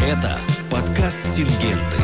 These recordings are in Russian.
Это подкаст «Сингенты».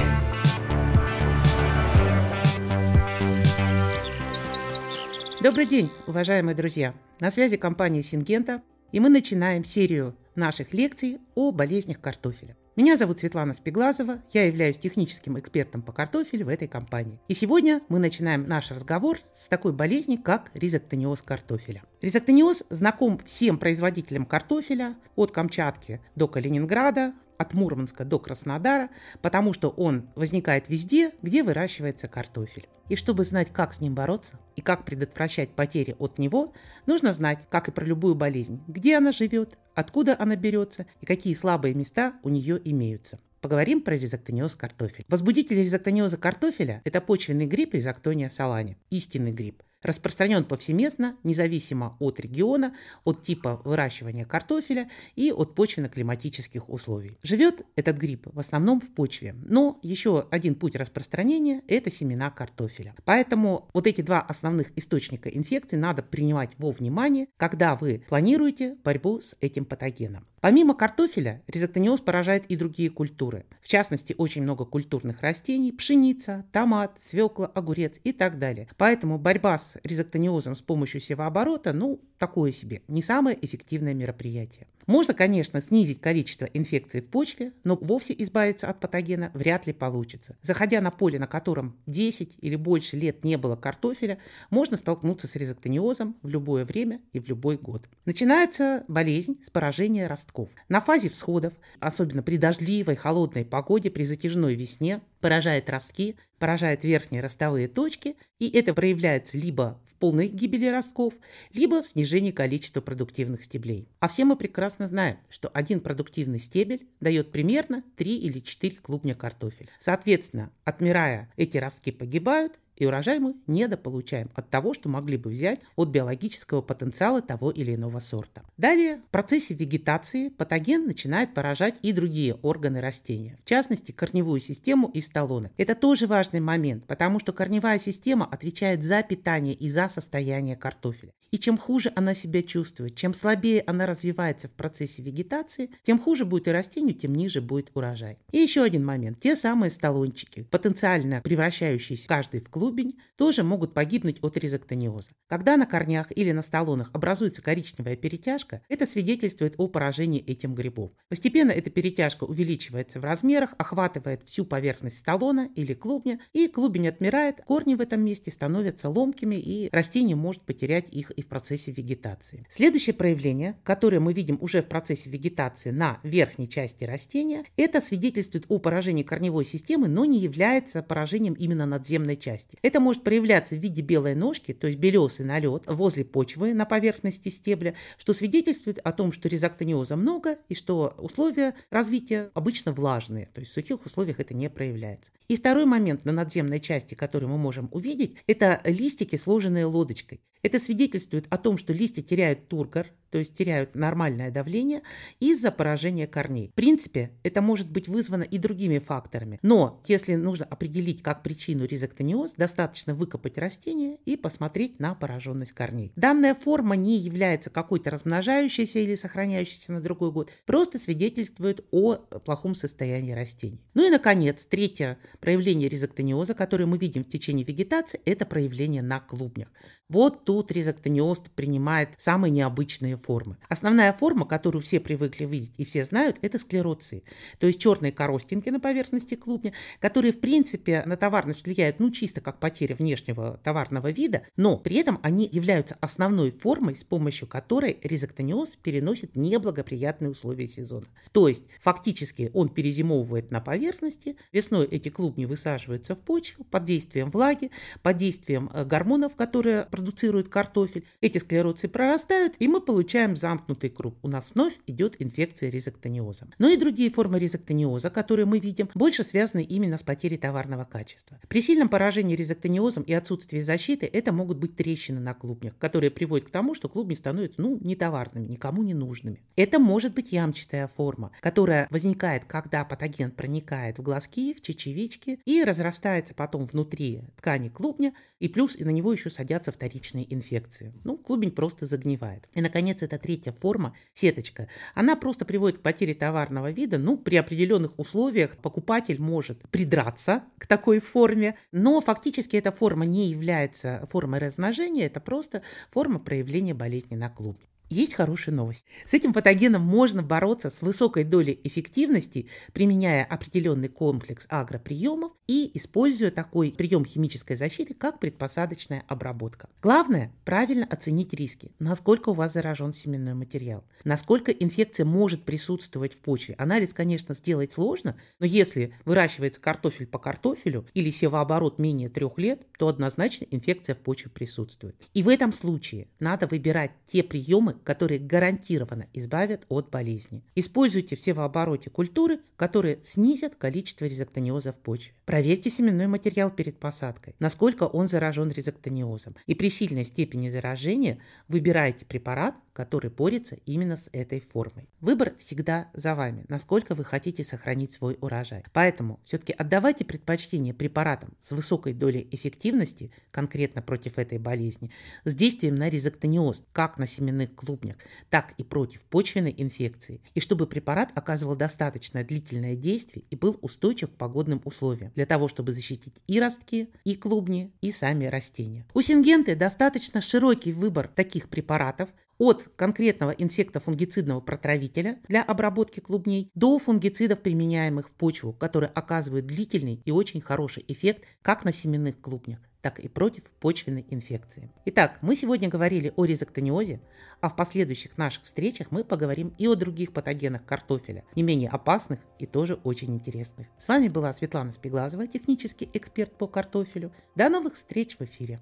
Добрый день, уважаемые друзья! На связи компания «Сингента» и мы начинаем серию наших лекций о болезнях картофеля. Меня зовут Светлана Спиглазова, я являюсь техническим экспертом по картофелю в этой компании. И сегодня мы начинаем наш разговор с такой болезни, как ризоктониоз картофеля. Ризоктониоз знаком всем производителям картофеля от Камчатки до Калининграда, от Мурманска до Краснодара, потому что он возникает везде, где выращивается картофель. И чтобы знать, как с ним бороться и как предотвращать потери от него, нужно знать, как и про любую болезнь, где она живет, откуда она берется и какие слабые места у нее имеются. Поговорим про ризоктониоз картофеля. Возбудитель ризоктониоза картофеля – это почвенный гриб ризоктония салани, истинный гриб – Распространен повсеместно, независимо от региона, от типа выращивания картофеля и от почвенно-климатических условий. Живет этот гриб в основном в почве, но еще один путь распространения – это семена картофеля. Поэтому вот эти два основных источника инфекции надо принимать во внимание, когда вы планируете борьбу с этим патогеном. Помимо картофеля, ризоктониоз поражает и другие культуры. В частности, очень много культурных растений – пшеница, томат, свекла, огурец и так далее. Поэтому борьба с ризоктониозом с помощью севооборота, ну, такое себе, не самое эффективное мероприятие. Можно, конечно, снизить количество инфекций в почве, но вовсе избавиться от патогена вряд ли получится. Заходя на поле, на котором 10 или больше лет не было картофеля, можно столкнуться с резоктониозом в любое время и в любой год. Начинается болезнь с поражения ростков. На фазе всходов, особенно при дождливой, холодной погоде, при затяжной весне, поражает ростки, поражает верхние ростовые точки, и это проявляется либо в полной гибели ростков, либо в снижении количества продуктивных стеблей. А все мы прекрасно знаем, что один продуктивный стебель дает примерно 3 или 4 клубня картофеля. Соответственно, отмирая, эти ростки погибают, и урожай мы недополучаем от того, что могли бы взять от биологического потенциала того или иного сорта. Далее, в процессе вегетации патоген начинает поражать и другие органы растения, в частности, корневую систему и столоны. Это тоже важный момент, потому что корневая система отвечает за питание и за состояние картофеля. И чем хуже она себя чувствует, чем слабее она развивается в процессе вегетации, тем хуже будет и растению, тем ниже будет урожай. И еще один момент. Те самые столончики, потенциально превращающиеся каждый в клубень, тоже могут погибнуть от ризоктониоза. Когда на корнях или на столонах образуется коричневая перетяжка, это свидетельствует о поражении этим грибом. Постепенно эта перетяжка увеличивается в размерах, охватывает всю поверхность столона или клубня, и клубень отмирает, корни в этом месте становятся ломкими, и растение может потерять их и в процессе вегетации. Следующее проявление, которое мы видим уже в процессе вегетации на верхней части растения, это свидетельствует о поражении корневой системы, но не является поражением именно надземной части. Это может проявляться в виде белой ножки, то есть белесый налет возле почвы на поверхности стебля, что свидетельствует о том, что ризоктониоза много и что условия развития обычно влажные, то есть в сухих условиях это не проявляется. И второй момент на надземной части, который мы можем увидеть, это листики, сложенные лодочкой. Это свидетельствует свидетельствует о том, что листья теряют тургор, то есть теряют нормальное давление, из-за поражения корней. В принципе, это может быть вызвано и другими факторами. Но если нужно определить как причину ризоктониоз, достаточно выкопать растение и посмотреть на пораженность корней. Данная форма не является какой-то размножающейся или сохраняющейся на другой год, просто свидетельствует о плохом состоянии растений. Ну и, наконец, третье проявление ризоктониоза, которое мы видим в течение вегетации, это проявление на клубнях. Вот тут ризоктониоз гнезд принимает самые необычные формы. Основная форма, которую все привыкли видеть и все знают, это склероции. То есть черные коростинки на поверхности клубня, которые в принципе на товарность влияют ну чисто как потеря внешнего товарного вида, но при этом они являются основной формой, с помощью которой резоктониоз переносит неблагоприятные условия сезона. То есть фактически он перезимовывает на поверхности, весной эти клубни высаживаются в почву под действием влаги, под действием э, гормонов, которые продуцирует картофель, эти склероции прорастают, и мы получаем замкнутый круг. У нас вновь идет инфекция ризоктониозом. Но ну и другие формы ризоктониоза, которые мы видим, больше связаны именно с потерей товарного качества. При сильном поражении ризоктониозом и отсутствии защиты это могут быть трещины на клубнях, которые приводят к тому, что клубни становятся ну, нетоварными, никому не нужными. Это может быть ямчатая форма, которая возникает, когда патоген проникает в глазки, в чечевички и разрастается потом внутри ткани клубня, и плюс и на него еще садятся вторичные инфекции. Ну, клубень просто загнивает. И, наконец, эта третья форма, сеточка. Она просто приводит к потере товарного вида. Ну, при определенных условиях покупатель может придраться к такой форме, но фактически эта форма не является формой размножения, это просто форма проявления болезни на клубне. Есть хорошая новость. С этим патогеном можно бороться с высокой долей эффективности, применяя определенный комплекс агроприемов и используя такой прием химической защиты, как предпосадочная обработка. Главное – правильно оценить риски, насколько у вас заражен семенной материал, насколько инфекция может присутствовать в почве. Анализ, конечно, сделать сложно, но если выращивается картофель по картофелю или севооборот менее трех лет, то однозначно инфекция в почве присутствует. И в этом случае надо выбирать те приемы, которые гарантированно избавят от болезни. Используйте все в обороте культуры, которые снизят количество резоктониоза в почве. Проверьте семенной материал перед посадкой, насколько он заражен резоктониозом. И при сильной степени заражения выбирайте препарат, который борется именно с этой формой. Выбор всегда за вами, насколько вы хотите сохранить свой урожай. Поэтому все-таки отдавайте предпочтение препаратам с высокой долей эффективности, конкретно против этой болезни, с действием на резоктониоз, как на семенных клубах, заступник, так и против почвенной инфекции, и чтобы препарат оказывал достаточно длительное действие и был устойчив к погодным условиям, для того, чтобы защитить и ростки, и клубни, и сами растения. У сингенты достаточно широкий выбор таких препаратов, от конкретного инсектофунгицидного протравителя для обработки клубней до фунгицидов, применяемых в почву, которые оказывают длительный и очень хороший эффект как на семенных клубнях, так и против почвенной инфекции. Итак, мы сегодня говорили о ризоктониозе, а в последующих наших встречах мы поговорим и о других патогенах картофеля, не менее опасных и тоже очень интересных. С вами была Светлана Спиглазова, технический эксперт по картофелю. До новых встреч в эфире.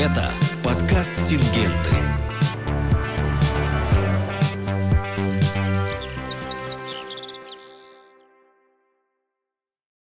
Это подкаст Сингенты.